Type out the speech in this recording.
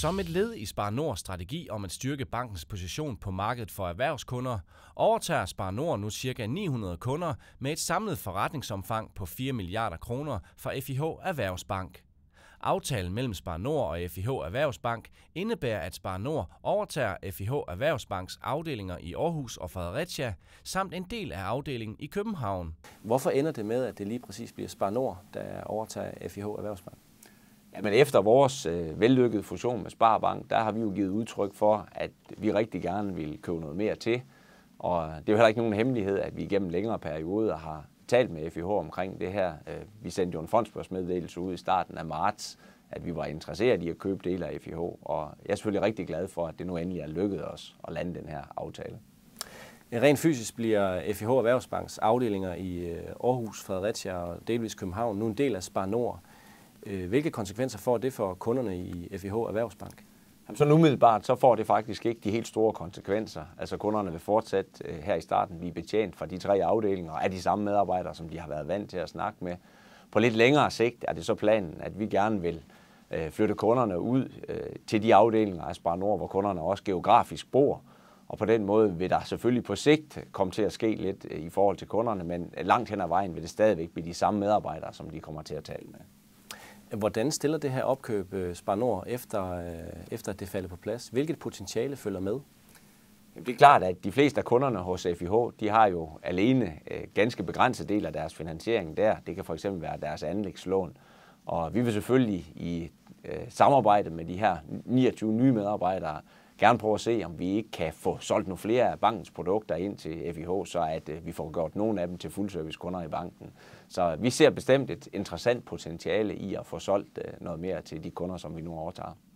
Som et led i Spar Nords strategi om at styrke bankens position på markedet for erhvervskunder, overtager Spar Nord nu ca. 900 kunder med et samlet forretningsomfang på 4 milliarder kroner fra FIH Erhvervsbank. Aftalen mellem Spar Nord og FIH Erhvervsbank indebærer, at Spar Nord overtager FIH Erhvervsbanks afdelinger i Aarhus og Fredericia, samt en del af afdelingen i København. Hvorfor ender det med, at det lige præcis bliver Spar Nord, der overtager FIH Erhvervsbank? Jamen efter vores øh, vellykkede fusion med Sparbank, der har vi jo givet udtryk for, at vi rigtig gerne vil købe noget mere til. Og det er jo heller ikke nogen hemmelighed, at vi igennem længere perioder har talt med FIH omkring det her. Øh, vi sendte jo en fondsbørsmeddelelse ud i starten af marts, at vi var interesseret i at købe dele af FIH, og jeg er selvfølgelig rigtig glad for, at det nu endelig er lykkedes os at lande den her aftale. Rent fysisk bliver FIH Erhvervsbanks afdelinger i øh, Aarhus, Fredericia og delvis København nu en del af Spar Nord. Øh, hvilke konsekvenser får det for kunderne i FIH Erhvervsbank? Så umiddelbart, så får det faktisk ikke de helt store konsekvenser. Altså kunderne vil fortsat øh, her i starten blive betjent fra de tre afdelinger af de samme medarbejdere, som de har været vant til at snakke med. På lidt længere sigt er det så planen, at vi gerne vil øh, flytte kunderne ud til de afdelinger af Spar Nord, hvor kunderne også geografisk bor. Og på den måde vil der selvfølgelig på sigt komme til at ske lidt i forhold til kunderne, men langt hen ad vejen vil det stadigvæk blive de samme medarbejdere, som de kommer til at tale med. Hvordan stiller det her opkøb øh, Spanor efter, øh, efter det falder på plads? Hvilket potentiale følger med? Jamen, det er klart, at de fleste af kunderne hos FIH, de har jo alene øh, ganske begrænset del af deres finansiering der. Det kan for eksempel være deres anlægslån. Og vi vil selvfølgelig i samarbejde med de her 29 nye medarbejdere gerne prøve at se, om vi ikke kan få solgt nogle flere af bankens produkter ind til FIH, så at øh, vi får gjort nogle af dem til fuldservice kunder i banken. Så vi ser bestemt et interessant potentiale i at få solgt øh, noget mere til de kunder, som vi nu overtager.